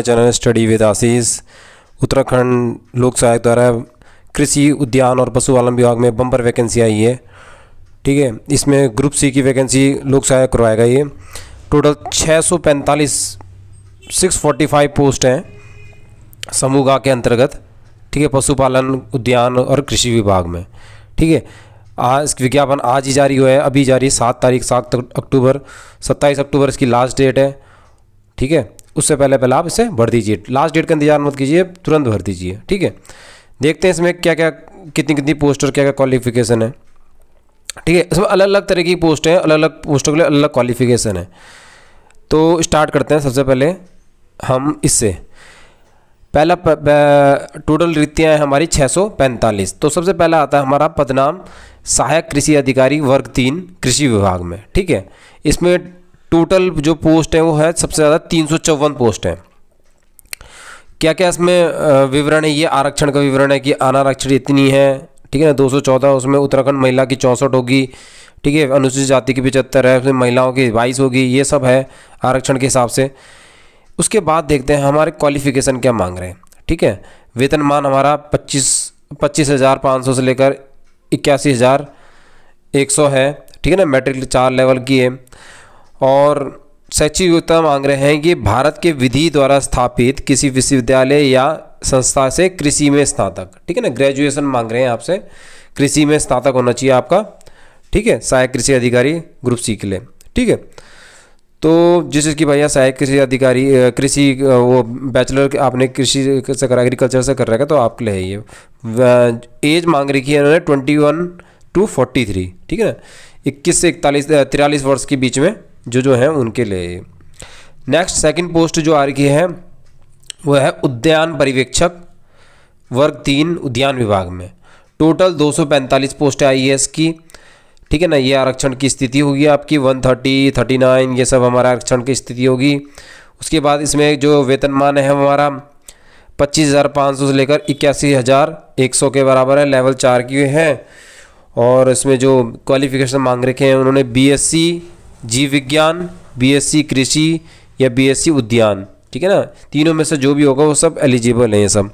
अपने channel study with Ashish Uttarakhand लोक सहायक द्वारा कृषि उद्यान और पशुपालन विभाग में बम्पर वैकेंसी आई है ठीक है इसमें ग्रुप सी की वैकेंसी लोक सहायक करवाएगा ये टोटल 645 सौ पैंतालीस सिक्स फोर्टी फाइव पोस्ट हैं समूह के अंतर्गत ठीक है पशुपालन उद्यान और कृषि विभाग में ठीक है आज विज्ञापन आज ही जारी हुआ है अभी जारी सात तारीख सात अक्टूबर सत्ताईस अक्टूबर इसकी लास्ट डेट है ठीक है उससे पहले पहले आप इसे भर दीजिए लास्ट डेट का इंतजार मत कीजिए तुरंत भर दीजिए ठीक है देखते हैं इसमें क्या क्या कितनी कितनी पोस्ट और क्या क्या क्वालिफिकेशन है ठीक है इसमें अलग अलग तरह की पोस्ट हैं अलग अलग पोस्टों के लिए अलग अलग क्वालिफिकेशन है तो स्टार्ट करते हैं सबसे पहले हम इससे पहला टोटल रीतियाँ हैं हमारी पैंतालीस तो सबसे पहला आता है हमारा पदनाम सहायक कृषि अधिकारी वर्ग तीन कृषि विभाग में ठीक है इसमें टोटल जो पोस्ट है वो है सबसे ज़्यादा तीन पोस्ट हैं क्या क्या इसमें विवरण है ये आरक्षण का विवरण है कि अनारक्षण इतनी है ठीक है ना दो सौ चौदह उसमें उत्तराखंड महिला की चौंसठ होगी ठीक है अनुसूचित जाति की पचहत्तर है उसमें महिलाओं की बाईस होगी ये सब है आरक्षण के हिसाब से उसके बाद देखते हैं हमारे क्वालिफिकेशन क्या मांग रहे हैं ठीक है वेतनमान हमारा पच्चीस पच्चीस हज़ार पाँच सौ से लेकर इक्यासी हज़ार एक सौ है ठीक है ना मेट्रिक चार लेवल की है और सचिव योग्यता मांग रहे हैं कि भारत के विधि द्वारा स्थापित किसी विश्वविद्यालय या संस्था से कृषि में स्नातक ठीक है ना ग्रेजुएशन मांग रहे हैं आपसे कृषि में स्नातक होना चाहिए आपका ठीक है सहायक कृषि अधिकारी ग्रुप सी के लिए ठीक है तो जिस की भैया सहायक कृषि अधिकारी कृषि वो बैचलर आपने कृषि से करा एग्रीकल्चर से कर रखा तो आपके लिए है ये एज मांग रखी है इन्होंने twenty one two forty three ठीक है ना इक्कीस से इकतालीस तिरालीस वर्ष के बीच में जो जो हैं उनके लिए नेक्स्ट सेकंड पोस्ट जो आ रही है वह है उद्यान परिवेक्षक वर्ग तीन उद्यान विभाग में टोटल 245 पोस्ट आई एस की ठीक है ना ये आरक्षण की स्थिति होगी आपकी 130, 39 ये सब हमारा आरक्षण की स्थिति होगी उसके बाद इसमें जो वेतनमान है हमारा पच्चीस हज़ार पाँच सौ से लेकर इक्यासी हज़ार एक सौ के बराबर है लेवल चार की है और इसमें जो क्वालिफिकेशन मांग रखे हैं उन्होंने बीएससी जीव विज्ञान बीएससी कृषि या बीएससी उद्यान ठीक है ना तीनों में से जो भी होगा वो सब एलिजिबल है ये सब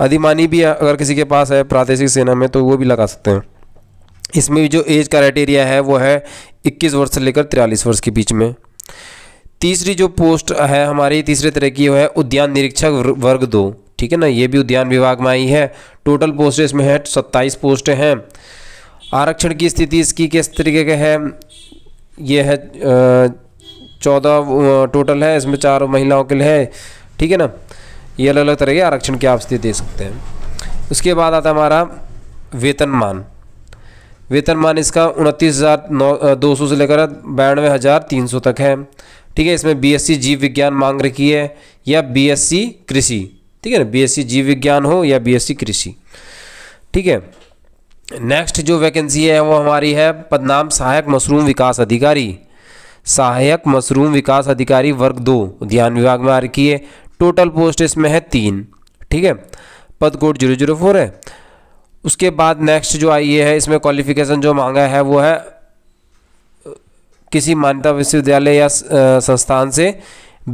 अधिमानी भी अगर किसी के पास है प्रादेशिक सेना में तो वो भी लगा सकते हैं इसमें भी जो एज क्राइटेरिया है वो है इक्कीस वर्ष से लेकर तिरालीस वर्ष के बीच में तीसरी जो पोस्ट है हमारी तीसरे तरह की वो है उद्यान निरीक्षक वर्ग दो ठीक है ना ये भी उद्यान विभाग में आई है टोटल पोस्ट इसमें है सत्ताईस पोस्ट हैं आरक्षण की स्थिति इसकी किस तरीके के है ये है चौदह टोटल है इसमें चार महिलाओं के लिए है ठीक है ना ये अलग अलग तरह के आरक्षण की आप दे सकते हैं उसके बाद आता है हमारा वेतनमान वेतनमान इसका उनतीस हज़ार नौ दो सौ से लेकर बयानवे हज़ार तीन सौ तक है ठीक है इसमें बीएससी जीव विज्ञान मांग रखी है या बीएससी कृषि ठीक है ना बीएससी जीव विज्ञान हो या बीएससी कृषि ठीक है नेक्स्ट जो वैकेंसी है वो हमारी है पदनाम सहायक मशरूम विकास अधिकारी सहायक मशरूम विकास अधिकारी वर्ग दो उद्यान विभाग में आ रखी है टोटल पोस्ट इसमें है तीन ठीक है पद कोड जीरो जीरो फोर है उसके बाद नेक्स्ट जो आई है इसमें क्वालिफिकेशन जो मांगा है वो है किसी मान्यता विश्वविद्यालय या संस्थान से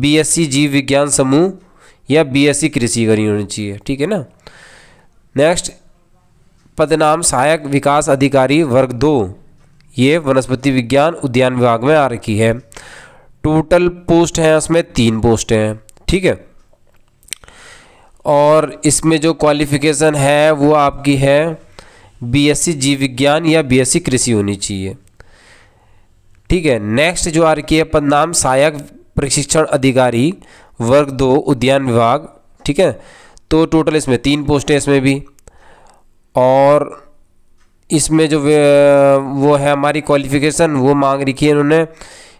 बीएससी जीव विज्ञान समूह या बीएससी कृषि करनी होनी चाहिए ठीक है ना नेक्स्ट पदनाम सहायक विकास अधिकारी वर्ग दो ये वनस्पति विज्ञान उद्यान विभाग में आ रखी है टोटल पोस्ट हैं उसमें तीन पोस्ट हैं ठीक है और इसमें जो क्वालिफिकेशन है वो आपकी है बीएससी जीव विज्ञान या बीएससी कृषि होनी चाहिए ठीक है नेक्स्ट जो आ रखी है पदनाम सहायक प्रशिक्षण अधिकारी वर्ग दो उद्यान विभाग ठीक है तो टोटल इसमें तीन पोस्ट हैं इसमें भी और इसमें जो वो है हमारी क्वालिफिकेशन वो मांग रखी है इन्होंने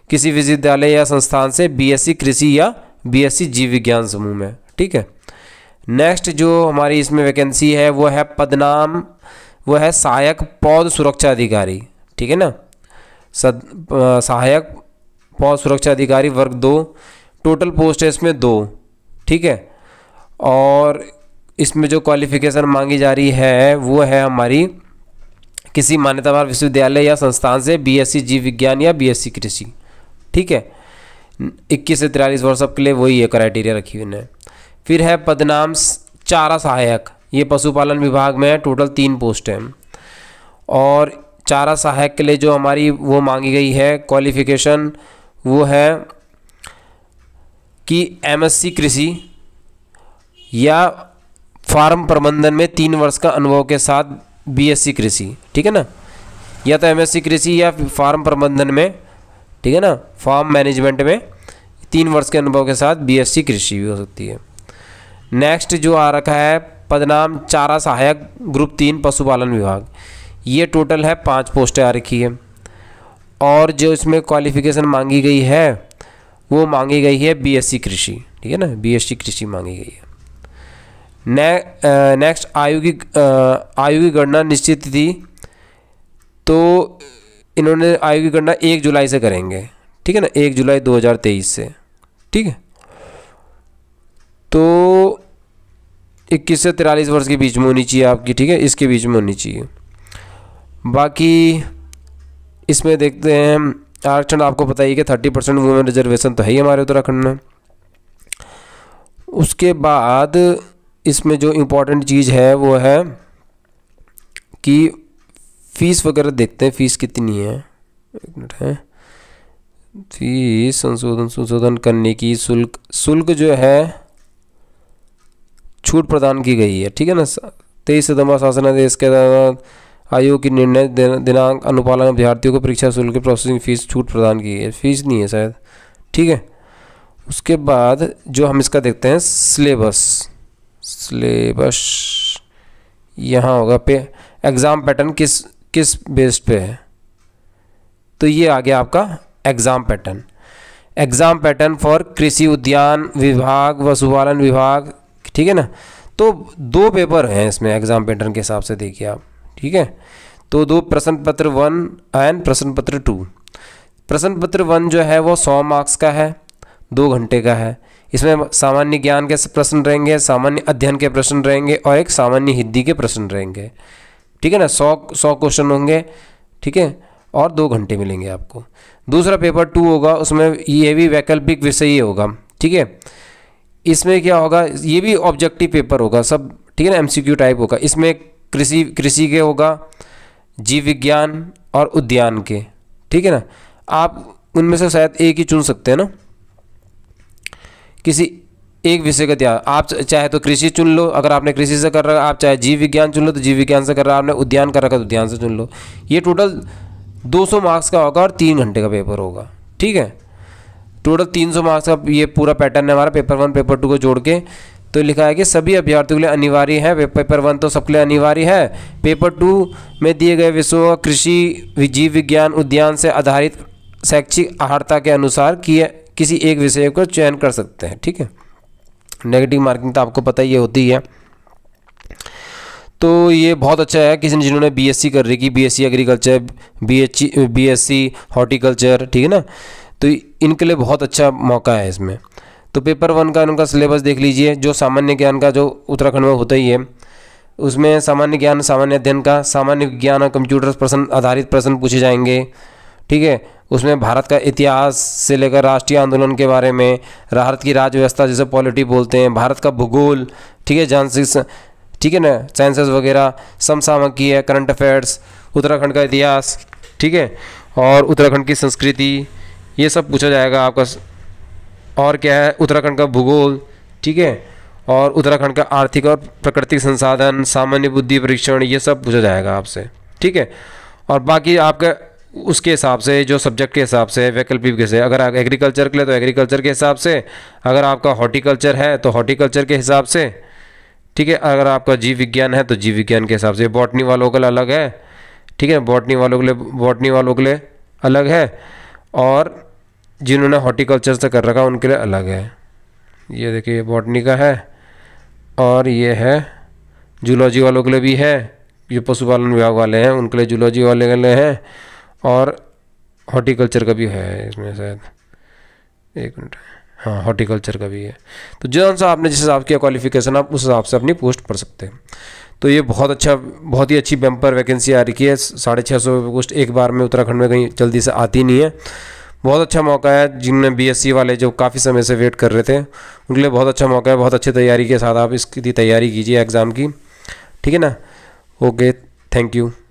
किसी विश्वविद्यालय या संस्थान से बीएससी कृषि या बीएससी जीव विज्ञान समूह में ठीक है नेक्स्ट जो हमारी इसमें वैकेंसी है वो है पदनाम वो है सहायक पौध सुरक्षा अधिकारी ठीक है ना सद सहायक पौध सुरक्षा अधिकारी वर्ग दो टोटल पोस्ट है इसमें दो ठीक है और इसमें जो क्वालिफिकेशन मांगी जा रही है वो है हमारी किसी मान्यता विश्वविद्यालय या संस्थान से बीएससी जीव विज्ञान या बीएससी कृषि ठीक है इक्कीस से तिरालीस वर्ष सबके लिए वही है क्राइटेरिया रखी हुई है फिर है पदनाम चारा सहायक ये पशुपालन विभाग में टोटल तीन पोस्ट हैं और चारा सहायक के लिए जो हमारी वो मांगी गई है क्वालिफिकेशन वो है कि एमएससी कृषि या फार्म प्रबंधन में तीन वर्ष का अनुभव के साथ बीएससी कृषि ठीक है ना या तो एमएससी कृषि या फार्म प्रबंधन में ठीक है ना फार्म मैनेजमेंट में तीन वर्ष के अनुभव के साथ बीएससी कृषि भी हो सकती है नेक्स्ट जो आ रखा है पदनाम चारा सहायक ग्रुप तीन पशुपालन विभाग ये टोटल है पाँच पोस्टें आ रखी है और जो इसमें क्वालिफिकेशन मांगी गई है वो मांगी गई है बीएससी कृषि ठीक है ना बीएससी कृषि मांगी गई है नेक्स्ट आयु की आयु की गणना निश्चित थी तो इन्होंने आयु की गणना एक जुलाई से करेंगे ठीक है ना एक जुलाई 2023 से ठीक है तो इक्कीस से तिरालीस वर्ष के बीच में होनी चाहिए आपकी ठीक है इसके बीच में होनी चाहिए बाकी इसमें देखते हैं आरक्षण आपको पता ही कि थर्टी परसेंट वुमेन रिजर्वेशन तो है ही हमारे उत्तराखंड में उसके बाद इसमें जो इम्पोर्टेंट चीज़ है वो है कि फीस वगैरह देखते हैं फीस कितनी है एक मिनट है फीस संशोधन संशोधन करने की शुल्क शुल्क जो है छूट प्रदान की गई है ठीक है ना तेईस सितंबर देश के आयोग की निर्णय दिनांक अनुपालन अभ्यर्थियों को परीक्षा शुल्क की प्रोसेसिंग फीस छूट प्रदान की है फीस नहीं है शायद ठीक है उसके बाद जो हम इसका देखते हैं सिलेबस सिलेबस यहाँ होगा पे एग्ज़ाम पैटर्न किस किस बेस्ड पे है तो ये आ गया आपका exam pattern exam pattern for कृषि उद्यान विभाग पशुपालन विभाग ठीक है ना तो दो पेपर हैं इसमें एग्ज़ाम पैटर्न के हिसाब से देखिए आप ठीक है तो दो प्रश्न पत्र वन एंड प्रश्न पत्र टू प्रश्न पत्र वन जो है वो सौ मार्क्स का है दो घंटे का है इसमें सामान्य ज्ञान के प्रश्न रहेंगे सामान्य अध्ययन के प्रश्न रहेंगे और एक सामान्य हिंदी के प्रश्न रहेंगे ठीक है ना सौ सौ क्वेश्चन होंगे ठीक है और दो घंटे मिलेंगे आपको दूसरा पेपर टू होगा उसमें ये भी वैकल्पिक विषय ही होगा ठीक है इसमें क्या होगा ये भी ऑब्जेक्टिव पेपर होगा सब ठीक है ना एमसीक्यू टाइप होगा इसमें कृषि कृषि के होगा जीव विज्ञान और उद्यान के ठीक है ना आप उनमें से शायद एक ही चुन सकते हैं ना किसी एक विषय का ध्यान आप चाहे तो कृषि चुन लो अगर आपने कृषि से कर रखा आप चाहे जीव विज्ञान चुन लो तो जीव विज्ञान से कर रहा आपने उद्यान कर रखा तो उद्यान से चुन लो ये टोटल 200 मार्क्स का होगा और तीन घंटे का पेपर होगा ठीक है टोटल 300 मार्क्स का ये पूरा पैटर्न है हमारा पेपर वन पेपर टू को जोड़ के तो लिखा है कि सभी अभ्यर्थियों के लिए अनिवार्य है पेपर वन तो सबके लिए अनिवार्य है पेपर टू में दिए गए विषयों कृषि जीव विज्ञान उद्यान से आधारित शैक्षिक आहारता के अनुसार किए किसी एक विषय का चयन कर सकते हैं ठीक है नेगेटिव मार्किंग तो आपको पता ही ये होती है तो ये बहुत अच्छा है किसी जिन्होंने बीएससी कर रही की BSc agriculture BH BSc horticulture ठीक है ना तो इनके लिए बहुत अच्छा मौका है इसमें तो पेपर वन का उनका सिलेबस देख लीजिए जो सामान्य ज्ञान का जो उत्तराखंड में होता ही है उसमें सामान्य ज्ञान सामान्य अध्ययन का सामान्य ज्ञान और कंप्यूटर प्रश्न आधारित प्रश्न पूछे जाएंगे ठीक है उसमें भारत का इतिहास से लेकर राष्ट्रीय आंदोलन के बारे में भारत की राज्य व्यवस्था जैसे पॉलिटी बोलते हैं भारत का भूगोल ठीक है जानसिक ठीक है ना साइंसेस वगैरह है करंट अफेयर्स उत्तराखंड का इतिहास ठीक है और उत्तराखंड की संस्कृति ये सब पूछा जाएगा आपका और क्या है उत्तराखंड का भूगोल ठीक है और उत्तराखंड का आर्थिक और प्राकृतिक संसाधन सामान्य बुद्धि परीक्षण ये सब पूछा जाएगा आपसे ठीक है और बाकी आपका उसके हिसाब से जो सब्जेक्ट के हिसाब से वैकल्पिक से अगर आप एग्रीकल्चर के लिए तो एग्रीकल्चर के हिसाब से अगर आपका हॉर्टिकल्चर है तो हॉर्टिकल्चर के हिसाब से ठीक है अगर आपका जीव विज्ञान है तो जीव विज्ञान के हिसाब से बॉटनी वालों के लिए अलग है ठीक है बॉटनी वालों के लिए बॉटनी वालों के लिए अलग है और जिन्होंने हॉर्टिकल्चर से कर रखा उनके लिए अलग है ये देखिए बॉटनी का है और ये है जूलॉजी वालों के लिए भी है जो पशुपालन विभाग वाले हैं उनके लिए जूलॉजी वाले के लिए हैं और हॉर्टिकल्चर का भी है इसमें शायद एक मिनट हाँ हॉर्टिकल्चर का भी है तो जो सा आपने जिस हिसाब की क्वालिफिकेशन आप उस हिसाब से अपनी पोस्ट पढ़ सकते हैं तो ये बहुत अच्छा बहुत ही अच्छी बम्पर वैकेंसी आ रही है साढ़े छः सौ पोस्ट एक बार में उत्तराखंड में कहीं जल्दी से आती नहीं है बहुत अच्छा मौका है जिनमें सी वाले जो काफ़ी समय से वेट कर रहे थे उनके लिए बहुत अच्छा मौका है बहुत अच्छी तैयारी के साथ आप इसकी तैयारी कीजिए एग्ज़ाम की ठीक है ना ओके थैंक यू